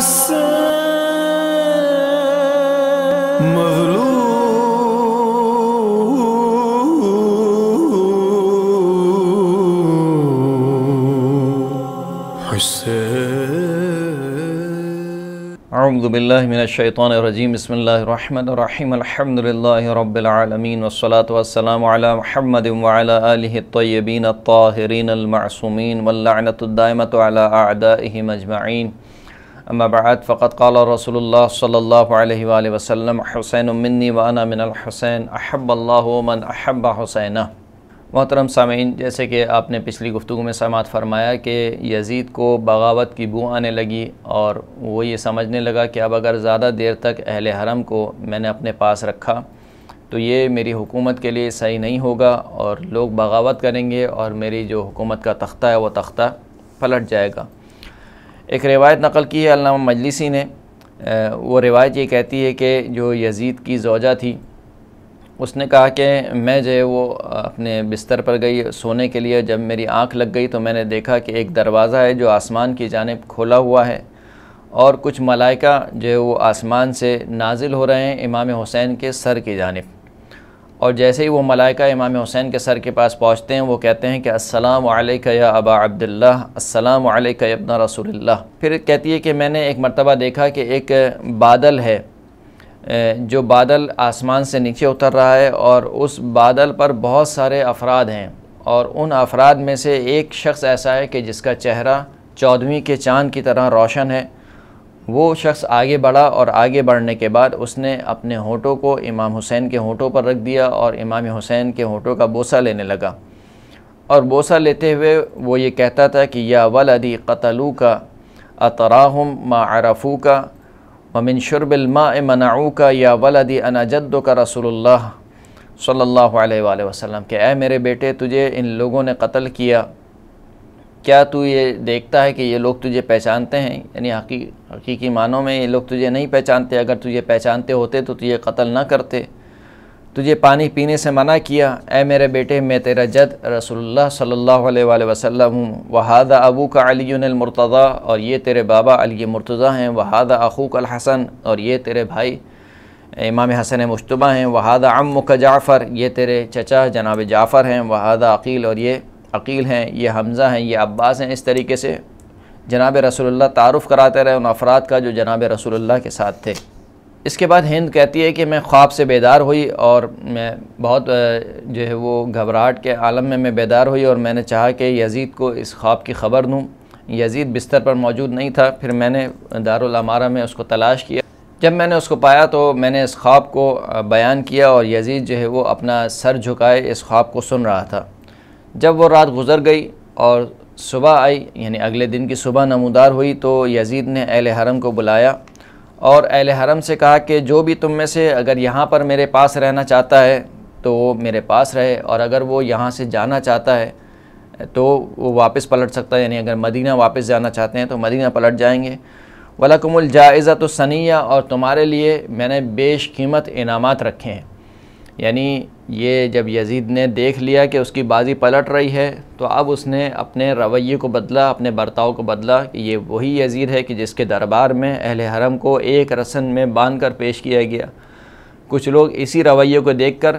اعوذ باللہ من الشیطان الرجیم بسم اللہ الرحمن الرحیم الحمد للہ رب العالمین والصلاة والسلام علی محمد آلہ الطیبین الطاہرین المعصومین واللعنت الدائمت علی طرین اجمعین اما بعد فقط قال رسول اللہ صلی اللہ علیہ وسلم حسین منی وانا من الحسین احب اللہ احب حسین محترم سامعین جیسے کہ آپ نے پچھلی گفتگو میں سماعت فرمایا کہ یزید کو بغاوت کی بو آنے لگی اور وہ یہ سمجھنے لگا کہ اب اگر زیادہ دیر تک اہل حرم کو میں نے اپنے پاس رکھا تو یہ میری حکومت کے لیے صحیح نہیں ہوگا اور لوگ بغاوت کریں گے اور میری جو حکومت کا تختہ ہے وہ تختہ پلٹ جائے گا ایک روایت نقل کی ہے علامہ مجلسی نے وہ روایت یہ کہتی ہے کہ جو یزید کی زوجہ تھی اس نے کہا کہ میں جو ہے وہ اپنے بستر پر گئی سونے کے لیے جب میری آنکھ لگ گئی تو میں نے دیکھا کہ ایک دروازہ ہے جو آسمان کی جانب کھولا ہوا ہے اور کچھ ملائکہ جو ہے وہ آسمان سے نازل ہو رہے ہیں امام حسین کے سر کی جانب اور جیسے ہی وہ ملائکہ امام حسین کے سر کے پاس پہنچتے ہیں وہ کہتے ہیں کہ السلام علیکہ یا ابا عبداللہ السلام علیکہ یا ابن رسول اللہ پھر کہتی ہے کہ میں نے ایک مرتبہ دیکھا کہ ایک بادل ہے جو بادل آسمان سے نیچے اتر رہا ہے اور اس بادل پر بہت سارے افراد ہیں اور ان افراد میں سے ایک شخص ایسا ہے کہ جس کا چہرہ چودھویں کے چاند کی طرح روشن ہے وہ شخص آگے بڑھا اور آگے بڑھنے کے بعد اس نے اپنے ہوتوں کو امام حسین کے ہوتوں پر رکھ دیا اور امام حسین کے ہوتوں کا بوسہ لینے لگا اور بوسہ لیتے ہوئے وہ یہ کہتا تھا کہ یا ولدی قتلو کا ما عرفوکا کا ممن شرب الماء منعوکا کا یا ولدی انا جدوکا کا رسول اللہ صلی اللہ علیہ وآلہ وسلم کہ اے میرے بیٹے تجھے ان لوگوں نے قتل کیا کیا تو یہ دیکھتا ہے کہ یہ لوگ تجھے پہچانتے ہیں یعنی حقیق حقیقی معنوں میں یہ لوگ تجھے نہیں پہچانتے اگر تجھے پہچانتے ہوتے تو تجھے قتل نہ کرتے تجھے پانی پینے سے منع کیا اے میرے بیٹے میں تیرا جد رسول اللہ صلی اللہ علیہ وآلہ وسلم ہوں وہادہ ابو کا علی اور یہ تیرے بابا علی مرتضی ہیں وَحَادَ أَخُوكَ الحسن اور یہ تیرے بھائی امام حسن مشتبہ ہیں وَحَادَ عَمُّكَ جعفر یہ تیرے چچا جناب جعفر ہیں وہادہ عقیل اور یہ عقیل ہیں یہ حمزہ ہیں یہ عباس ہیں اس طریقے سے جناب رسول اللہ تعارف کراتے رہے ان افراد کا جو جناب رسول اللہ کے ساتھ تھے اس کے بعد ہند کہتی ہے کہ میں خواب سے بیدار ہوئی اور میں بہت جو ہے وہ گھبراہٹ کے عالم میں میں بیدار ہوئی اور میں نے چاہا کہ یزید کو اس خواب کی خبر دوں یزید بستر پر موجود نہیں تھا پھر میں نے دار الامارہ میں اس کو تلاش کیا جب میں نے اس کو پایا تو میں نے اس خواب کو بیان کیا اور یزید جو ہے وہ اپنا سر جھکائے اس خواب کو سن رہا تھا جب وہ رات گزر گئی اور صبح آئی یعنی اگلے دن کی صبح نمودار ہوئی تو یزید نے اہل حرم کو بلایا اور اہل حرم سے کہا کہ جو بھی تم میں سے اگر یہاں پر میرے پاس رہنا چاہتا ہے تو وہ میرے پاس رہے اور اگر وہ یہاں سے جانا چاہتا ہے تو وہ واپس پلٹ سکتا ہے یعنی اگر مدینہ واپس جانا چاہتے ہیں تو مدینہ پلٹ جائیں گے ولاکم الجائزہ تو اور تمہارے لیے میں نے بیش قیمت انعامات رکھے ہیں یعنی یہ جب یزید نے دیکھ لیا کہ اس کی بازی پلٹ رہی ہے تو اب اس نے اپنے رویے کو بدلا اپنے برتاؤ کو بدلا کہ یہ وہی یزید ہے کہ جس کے دربار میں اہل حرم کو ایک رسن میں باندھ کر پیش کیا گیا کچھ لوگ اسی رویے کو دیکھ کر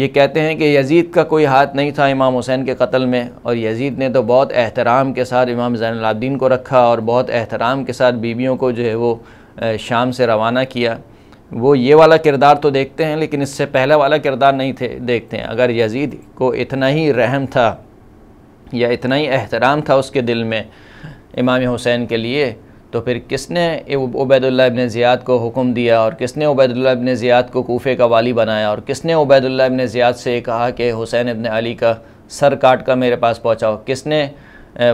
یہ کہتے ہیں کہ یزید کا کوئی ہاتھ نہیں تھا امام حسین کے قتل میں اور یزید نے تو بہت احترام کے ساتھ امام زین العابدین کو رکھا اور بہت احترام کے ساتھ بیویوں کو جو ہے وہ شام سے روانہ کیا وہ یہ والا کردار تو دیکھتے ہیں لیکن اس سے پہلا والا کردار نہیں تھے دیکھتے ہیں اگر یزید کو اتنا ہی رحم تھا یا اتنا ہی احترام تھا اس کے دل میں امام حسین کے لیے تو پھر کس نے عبید اللہ ابن زیاد کو حکم دیا اور کس نے عبید اللہ ابن زیاد کو کوفے کا والی بنایا اور کس نے عبید اللہ ابن زیاد سے کہا کہ حسین ابن علی کا سر کاٹ کا میرے پاس پہنچاؤ کس نے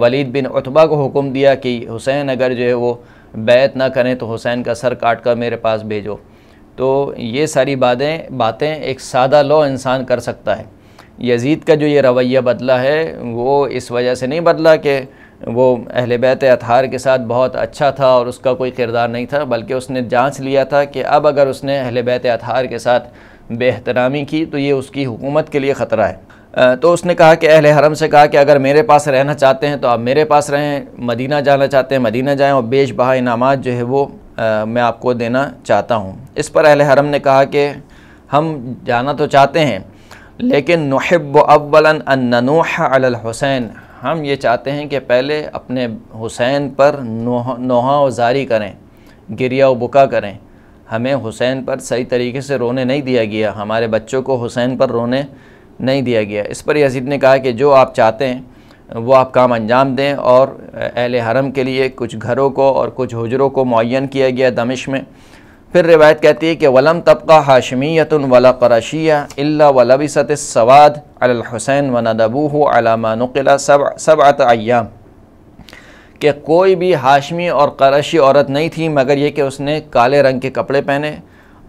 ولید بن عطبہ کو حکم دیا کہ حسین اگر جو ہے وہ بیعت نہ کریں تو حسین کا سر کاٹ کا میرے پاس بھیجو تو یہ ساری باتیں باتیں ایک سادہ لو انسان کر سکتا ہے یزید کا جو یہ رویہ بدلا ہے وہ اس وجہ سے نہیں بدلا کہ وہ اہل بیت اطہار کے ساتھ بہت اچھا تھا اور اس کا کوئی کردار نہیں تھا بلکہ اس نے جانچ لیا تھا کہ اب اگر اس نے اہل بیت اطہار کے ساتھ بے احترامی کی تو یہ اس کی حکومت کے لیے خطرہ ہے تو اس نے کہا کہ اہل حرم سے کہا کہ اگر میرے پاس رہنا چاہتے ہیں تو آپ میرے پاس رہیں مدینہ جانا چاہتے ہیں مدینہ جائیں اور بیش بہا انعامات جو ہے وہ میں آپ کو دینا چاہتا ہوں اس پر اہل حرم نے کہا کہ ہم جانا تو چاہتے ہیں لیکن نحب اولا ان ننوح علی الحسین ہم یہ چاہتے ہیں کہ پہلے اپنے حسین پر و زاری کریں گریہ و بکا کریں ہمیں حسین پر صحیح طریقے سے رونے نہیں دیا گیا ہمارے بچوں کو حسین پر رونے نہیں دیا گیا اس پر یزید نے کہا کہ جو آپ چاہتے ہیں وہ آپ کام انجام دیں اور اہل حرم کے لیے کچھ گھروں کو اور کچھ حجروں کو معین کیا گیا دمش میں پھر روایت کہتی ہے کہ ولم طبقہ ہاشمیت ولا قرشیہ اللہ ولبست لب سطِ سواد علاحسین و دبو علامہ نقل سبعت ایام کہ کوئی بھی ہاشمی اور قرشی عورت نہیں تھی مگر یہ کہ اس نے کالے رنگ کے کپڑے پہنے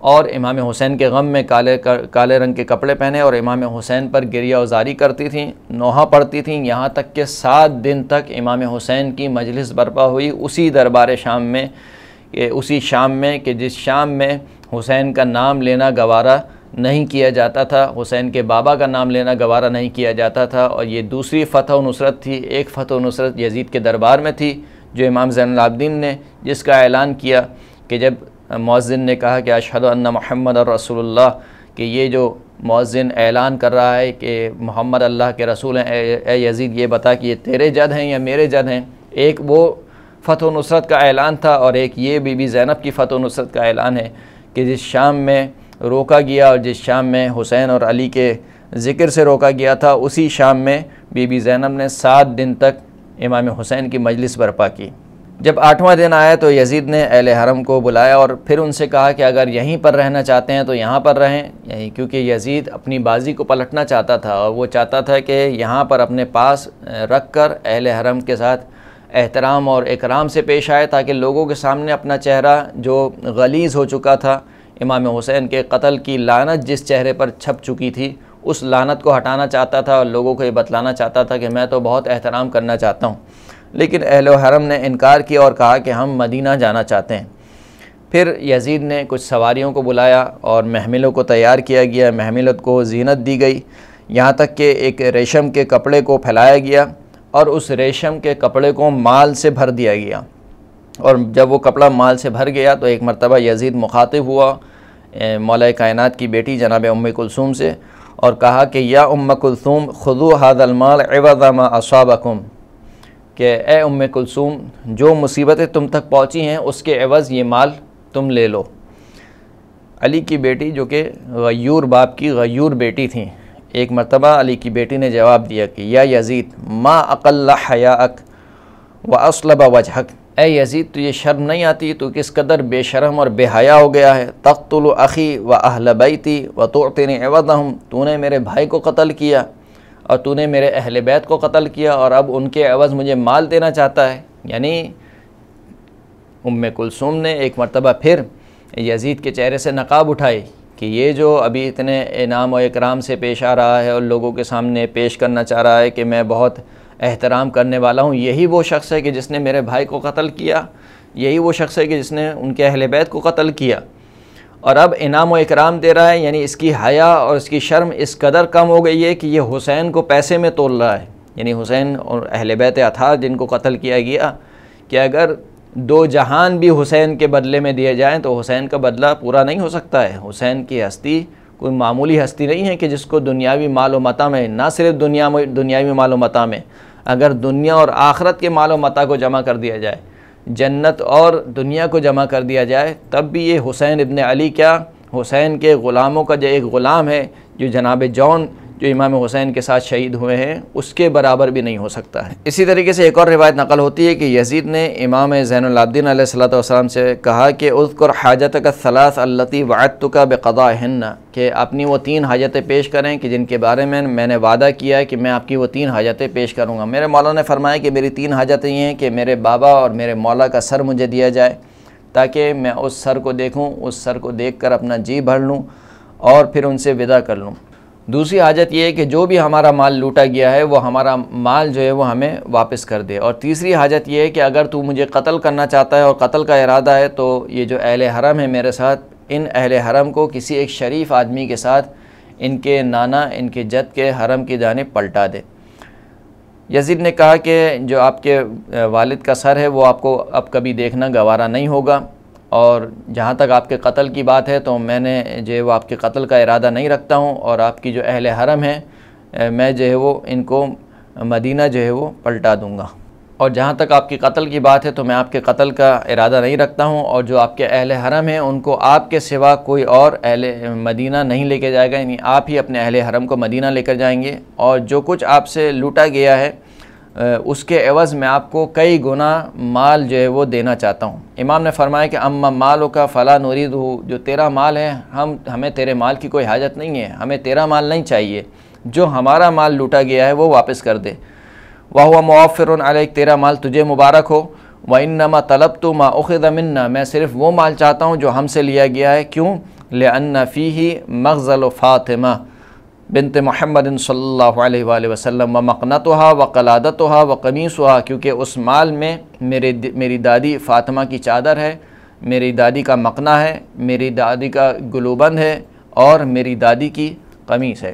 اور امام حسین کے غم میں کالے کالے رنگ کے کپڑے پہنے اور امام حسین پر گریہ اوزاری کرتی تھیں نوحہ پڑتی تھیں یہاں تک کہ سات دن تک امام حسین کی مجلس برپا ہوئی اسی دربار شام میں اسی شام میں کہ جس شام میں حسین کا نام لینا گوارہ نہیں کیا جاتا تھا حسین کے بابا کا نام لینا گوارہ نہیں کیا جاتا تھا اور یہ دوسری فتح و نصرت تھی ایک فتح و نصرت یزید کے دربار میں تھی جو امام زین العابدین نے جس کا اعلان کیا کہ جب مؤذن نے کہا کہ اشہد ان محمد الرسول اللہ کہ یہ جو مؤذن اعلان کر رہا ہے کہ محمد اللہ کے رسول ہیں اے یزید یہ بتا کہ یہ تیرے جد ہیں یا میرے جد ہیں ایک وہ فتح و نصرت کا اعلان تھا اور ایک یہ بی بی زینب کی فتح و نصرت کا اعلان ہے کہ جس شام میں روکا گیا اور جس شام میں حسین اور علی کے ذکر سے روکا گیا تھا اسی شام میں بی بی زینب نے سات دن تک امام حسین کی مجلس برپا کی جب آٹھواں دن آیا تو یزید نے اہل حرم کو بلایا اور پھر ان سے کہا کہ اگر یہیں پر رہنا چاہتے ہیں تو یہاں پر رہیں یہیں یعنی کیونکہ یزید اپنی بازی کو پلٹنا چاہتا تھا اور وہ چاہتا تھا کہ یہاں پر اپنے پاس رکھ کر اہل حرم کے ساتھ احترام اور اکرام سے پیش آئے تاکہ لوگوں کے سامنے اپنا چہرہ جو غلیظ ہو چکا تھا امام حسین کے قتل کی لانت جس چہرے پر چھپ چکی تھی اس لانت کو ہٹانا چاہتا تھا اور لوگوں کو یہ بتلانا چاہتا تھا کہ میں تو بہت احترام کرنا چاہتا ہوں لیکن اہل و حرم نے انکار کیا اور کہا کہ ہم مدینہ جانا چاہتے ہیں پھر یزید نے کچھ سواریوں کو بلایا اور محملوں کو تیار کیا گیا محملت کو زینت دی گئی یہاں تک کہ ایک ریشم کے کپڑے کو پھیلایا گیا اور اس ریشم کے کپڑے کو مال سے بھر دیا گیا اور جب وہ کپڑا مال سے بھر گیا تو ایک مرتبہ یزید مخاطب ہوا مولا کائنات کی بیٹی جناب ام کلثوم سے اور کہا کہ یا ام کلثوم خود حاد المال ما اصابکم کہ اے ام کلثوم جو مصیبتیں تم تک پہنچی ہیں اس کے عوض یہ مال تم لے لو علی کی بیٹی جو کہ غیور باپ کی غیور بیٹی تھیں ایک مرتبہ علی کی بیٹی نے جواب دیا کہ یا یزید ما اقل اک و اسلب وجہک اے یزید تو یہ شرم نہیں آتی تو کس قدر بے شرم اور بے حیا ہو گیا ہے تخت اخی و اہل بیتی و تو عوضہم تو نے میرے بھائی کو قتل کیا اور تو نے میرے اہل بیت کو قتل کیا اور اب ان کے عوض مجھے مال دینا چاہتا ہے یعنی ام کلثوم نے ایک مرتبہ پھر یزید کے چہرے سے نقاب اٹھائی کہ یہ جو ابھی اتنے انعام و اکرام سے پیش آ رہا ہے اور لوگوں کے سامنے پیش کرنا چاہ رہا ہے کہ میں بہت احترام کرنے والا ہوں یہی وہ شخص ہے کہ جس نے میرے بھائی کو قتل کیا یہی وہ شخص ہے کہ جس نے ان کے اہل بیت کو قتل کیا اور اب انعام و اکرام دے رہا ہے یعنی اس کی حیا اور اس کی شرم اس قدر کم ہو گئی ہے کہ یہ حسین کو پیسے میں تول رہا ہے یعنی حسین اور اہل بیت اتھار جن کو قتل کیا گیا کہ اگر دو جہان بھی حسین کے بدلے میں دیے جائیں تو حسین کا بدلہ پورا نہیں ہو سکتا ہے حسین کی ہستی کوئی معمولی ہستی نہیں ہے کہ جس کو دنیاوی مال و مطا میں نہ صرف دنیا مال و مطا میں اگر دنیا اور آخرت کے مال و متا کو جمع کر دیا جائے جنت اور دنیا کو جمع کر دیا جائے تب بھی یہ حسین ابن علی کیا حسین کے غلاموں کا جو ایک غلام ہے جو جناب جون جو امام حسین کے ساتھ شہید ہوئے ہیں اس کے برابر بھی نہیں ہو سکتا ہے اسی طریقے سے ایک اور روایت نقل ہوتی ہے کہ یزید نے امام زین العابدین علیہ السلام سے کہا کہ اذکر حاجتک حاجت کا وعدتک الطی کا کہ اپنی وہ تین حاجتیں پیش کریں کہ جن کے بارے میں میں نے وعدہ کیا ہے کہ میں آپ کی وہ تین حاجتیں پیش کروں گا میرے مولا نے فرمایا کہ میری تین حاجتیں یہ ہیں کہ میرے بابا اور میرے مولا کا سر مجھے دیا جائے تاکہ میں اس سر کو دیکھوں اس سر کو دیکھ کر اپنا جی بھر لوں اور پھر ان سے ودا کر لوں دوسری حاجت یہ ہے کہ جو بھی ہمارا مال لوٹا گیا ہے وہ ہمارا مال جو ہے وہ ہمیں واپس کر دے اور تیسری حاجت یہ ہے کہ اگر تو مجھے قتل کرنا چاہتا ہے اور قتل کا ارادہ ہے تو یہ جو اہل حرم ہے میرے ساتھ ان اہل حرم کو کسی ایک شریف آدمی کے ساتھ ان کے نانا ان کے جد کے حرم کی جانب پلٹا دے یزید نے کہا کہ جو آپ کے والد کا سر ہے وہ آپ کو اب کبھی دیکھنا گوارہ نہیں ہوگا اور جہاں تک آپ کے قتل کی بات ہے تو میں نے جو ہے وہ آپ کے قتل کا ارادہ نہیں رکھتا ہوں اور آپ کی جو اہل حرم ہیں میں جو ہے وہ ان کو مدینہ جو ہے وہ پلٹا دوں گا اور جہاں تک آپ کی قتل کی بات ہے تو میں آپ کے قتل کا ارادہ نہیں رکھتا ہوں اور جو آپ کے اہل حرم ہیں ان کو آپ کے سوا کوئی اور اہل مدینہ نہیں لے کے جائے گا یعنی آپ ہی اپنے اہل حرم کو مدینہ لے کر جائیں گے اور جو کچھ آپ سے لوٹا گیا ہے اس کے عوض میں آپ کو کئی گنا مال جو ہے وہ دینا چاہتا ہوں امام نے فرمایا کہ اما مالو کا فلاں نورید ہو جو تیرا مال ہے ہم ہمیں تیرے مال کی کوئی حاجت نہیں ہے ہمیں تیرا مال نہیں چاہیے جو ہمارا مال لوٹا گیا ہے وہ واپس کر دے واہ ہوا علیک تیرا مال تجھے مبارک ہو و ان مَا أُخِذَ مِنَّا میں صرف وہ مال چاہتا ہوں جو ہم سے لیا گیا ہے کیوں لِأَنَّ فِيهِ مَغْزَلُ مغزل بنت محمد صلی اللہ علیہ وآلہ وسلم و مکنا تو کیونکہ اس مال میں میرے میری دادی فاطمہ کی چادر ہے میری دادی کا مقنہ ہے میری دادی کا گلوبند ہے اور میری دادی کی قمیص ہے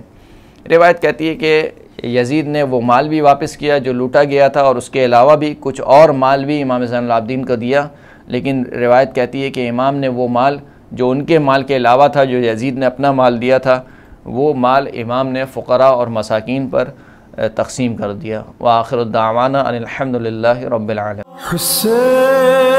روایت کہتی ہے کہ یزید نے وہ مال بھی واپس کیا جو لوٹا گیا تھا اور اس کے علاوہ بھی کچھ اور مال بھی امام زین العابدین کو دیا لیکن روایت کہتی ہے کہ امام نے وہ مال جو ان کے مال کے علاوہ تھا جو یزید نے اپنا مال دیا تھا وہ مال امام نے فقراء اور مساکین پر تقسیم کر دیا وآخر الدعوانا ان الحمدللہ رب العالم حسین